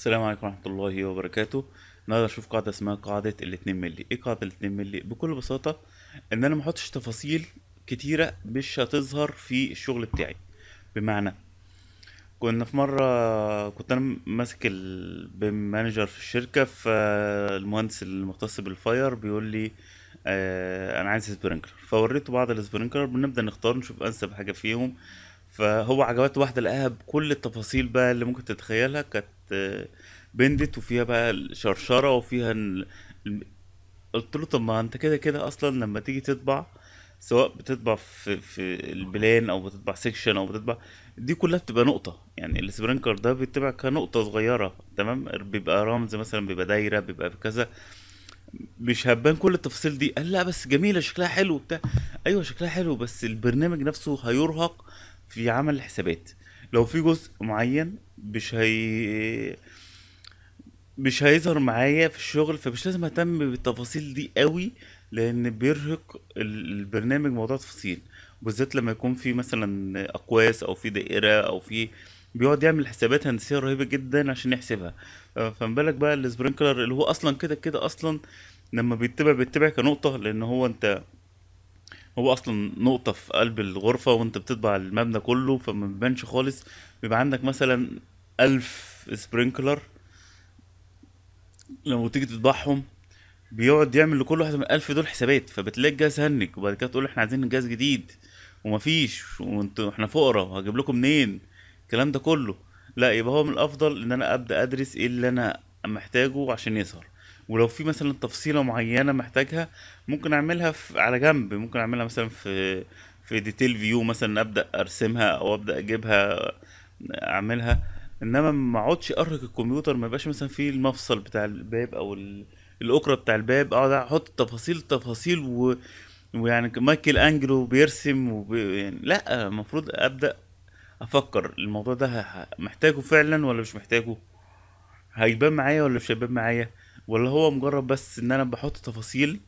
السلام عليكم ورحمة الله وبركاته النهارده هشوف قاعدة اسمها قاعدة الاتنين مللي، ايه قاعدة الاتنين مللي؟ بكل بساطة ان انا محطش تفاصيل كتيرة مش هتظهر في الشغل بتاعي بمعنى كنا في مرة كنت انا ماسك البيم مانجر في الشركة فالمهندس المختص بالفاير بيقول لي آه انا عايز سبرينكلر فوريته بعض السبرينكلر بنبدأ نختار نشوف انسب حاجة فيهم فهو عجبات واحده لقاها بكل التفاصيل بقى اللي ممكن تتخيلها كانت آه، بندت وفيها بقى الشرشره وفيها ال... قلت له طب ما انت كده كده اصلا لما تيجي تطبع سواء بتطبع في في البلان او بتطبع سيكشن او بتطبع دي كلها بتبقى نقطه يعني السبرينكر ده بيتبع كنقطه صغيره تمام بيبقى رمز مثلا بيبقى دايره بيبقى كذا مش هبان كل التفاصيل دي قال لا بس جميله شكلها حلو بتاع ايوه شكلها حلو بس البرنامج نفسه هيرهق في عمل الحسابات لو في جزء معين مش هي مش هيظهر معايا في الشغل فمش لازم اهتم بالتفاصيل دي قوي لان بيرهق البرنامج موضوع تفاصيل بالذات لما يكون في مثلا اقواس او في دائره او في بيقعد يعمل حسابات هندسيه رهيبه جدا عشان يحسبها آه، فما بالك بقى السبرينكلر اللي هو اصلا كده كده اصلا لما بيتبع بيتبع كنقطه لان هو انت هو اصلا نقطه في قلب الغرفه وانت بتطبع المبنى كله فما بيبانش خالص بيبقى عندك مثلا ألف سبرينكلر لما تيجي تطبعهم بيقعد يعمل لكل واحد من الألف دول حسابات فبتلاقي الجهاز هنك وبعد كده تقول احنا عايزين جهاز جديد ومفيش وانتوا احنا فقراء وهجيب لكم منين الكلام ده كله لا يبقى هو من الافضل ان انا ابدا ادرس ايه اللي انا محتاجه عشان يظهر ولو في مثلا تفصيله معينه محتاجها ممكن اعملها في على جنب ممكن اعملها مثلا في في ديتيل فيو مثلا ابدا ارسمها او ابدا اجيبها اعملها انما ما اقعدش ارك الكمبيوتر ما يبقاش مثلا في المفصل بتاع الباب او الاكره بتاع الباب اقعد احط تفاصيل تفاصيل و... ويعني مايكل انجلو بيرسم وب... يعني لا المفروض ابدا افكر الموضوع ده محتاجه فعلا ولا مش محتاجه هيبان معايا ولا مش هيبان معايا ولا هو مجرد بس ان انا بحط تفاصيل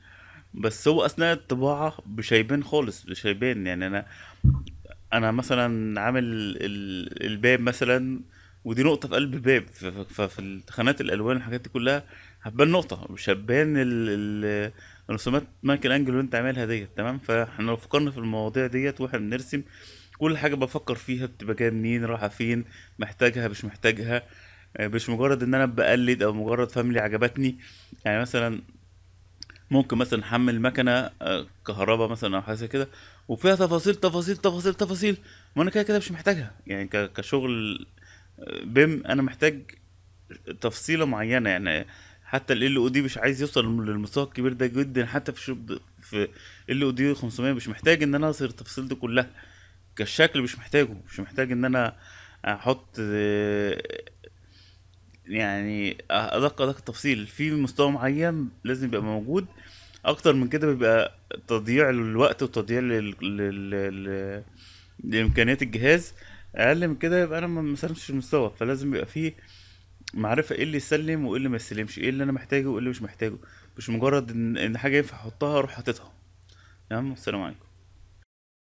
بس هو اثناء الطباعه مش هيبان خالص مش هيبان يعني انا انا مثلا عامل الباب مثلا ودي نقطه في قلب الباب ففي خانات الالوان الحاجات دي كلها هتبان نقطه مش هتبان رسومات مايكل انجلو اللي انت عاملها ديت تمام فاحنا لو فكرنا في المواضيع ديت واحنا بنرسم كل حاجه بفكر فيها بتبقى جايه منين رايحه فين محتاجها مش محتاجها آه، مش مجرد ان انا بقلد او مجرد فاملي عجبتني يعني مثلا ممكن مثلا احمل مكنه آه، كهرباء مثلا او حاجه كده وفيها تفاصيل تفاصيل تفاصيل تفاصيل ما انا كده كده مش محتاجها يعني كشغل آه، بيم انا محتاج تفصيله معينه يعني حتى ال او دي مش عايز يوصل للمستوى الكبير ده جدا حتى في شب في ال او دي 500 مش محتاج ان انا اصير التفاصيل دي كلها كالشكل مش محتاجه مش محتاج ان انا احط يعني ادق ادق التفصيل في مستوى معين لازم يبقى موجود اكتر من كده بيبقى تضييع للوقت وتضييع لل... لل... لل... لامكانيات الجهاز اقل من كده يبقى انا ما مسلمش المستوى فلازم يبقى فيه معرفه ايه اللي يسلم وايه اللي ما يسلمش ايه اللي انا محتاجه وايه اللي مش محتاجه مش مجرد ان, إن حاجه ينفع احطها اروح حاططها تمام السلام عليكم